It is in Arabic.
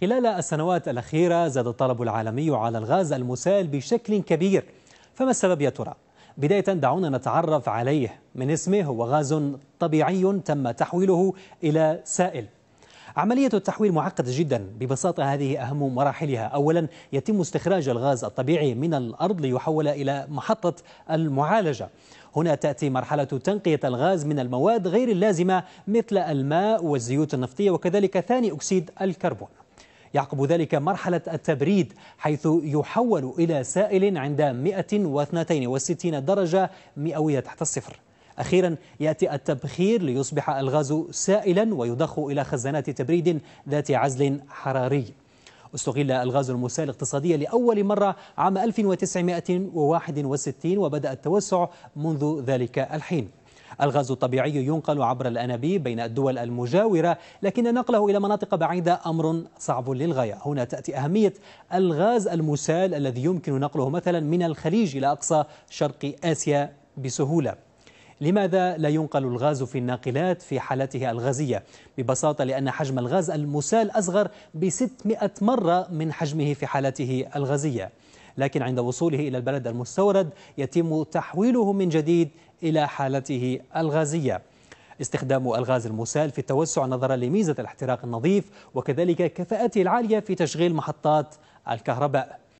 خلال السنوات الأخيرة زاد الطلب العالمي على الغاز المسال بشكل كبير فما السبب يا ترى؟ بداية دعونا نتعرف عليه من اسمه هو غاز طبيعي تم تحويله إلى سائل عملية التحويل معقدة جدا ببساطة هذه أهم مراحلها أولا يتم استخراج الغاز الطبيعي من الأرض ليحول إلى محطة المعالجة هنا تأتي مرحلة تنقية الغاز من المواد غير اللازمة مثل الماء والزيوت النفطية وكذلك ثاني أكسيد الكربون يعقب ذلك مرحلة التبريد حيث يحول إلى سائل عند 162 درجة مئوية تحت الصفر أخيرا يأتي التبخير ليصبح الغاز سائلا ويضخ إلى خزانات تبريد ذات عزل حراري استغل الغاز المسال اقتصاديا لأول مرة عام 1961 وبدأ التوسع منذ ذلك الحين الغاز الطبيعي ينقل عبر الأنابيب بين الدول المجاورة لكن نقله إلى مناطق بعيدة أمر صعب للغاية هنا تأتي أهمية الغاز المسال الذي يمكن نقله مثلا من الخليج إلى أقصى شرق آسيا بسهولة لماذا لا ينقل الغاز في الناقلات في حالته الغازية؟ ببساطة لأن حجم الغاز المسال أصغر ب 600 مرة من حجمه في حالته الغازية لكن عند وصوله إلى البلد المستورد يتم تحويله من جديد إلى حالته الغازية استخدام الغاز المسال في التوسع نظرا لميزة الاحتراق النظيف وكذلك كفاءته العالية في تشغيل محطات الكهرباء